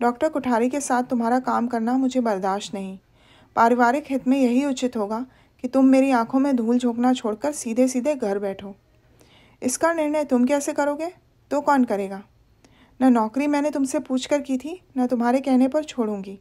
doctor Kothari के साथ तुम्हारा काम करना मुझे बर्दाश्त नहीं पारिवारिक हित में यही उचित होगा कि तुम मेरी आंखों में धूल झोंकना छोड़कर सीधे सीधे घर बैठो इसका निर्णय तुम कैसे करोगे तो कौन करेगा न नौकरी मैंने तुमसे पूछ की थी न तुम्हारे कहने पर छोड़ूंगी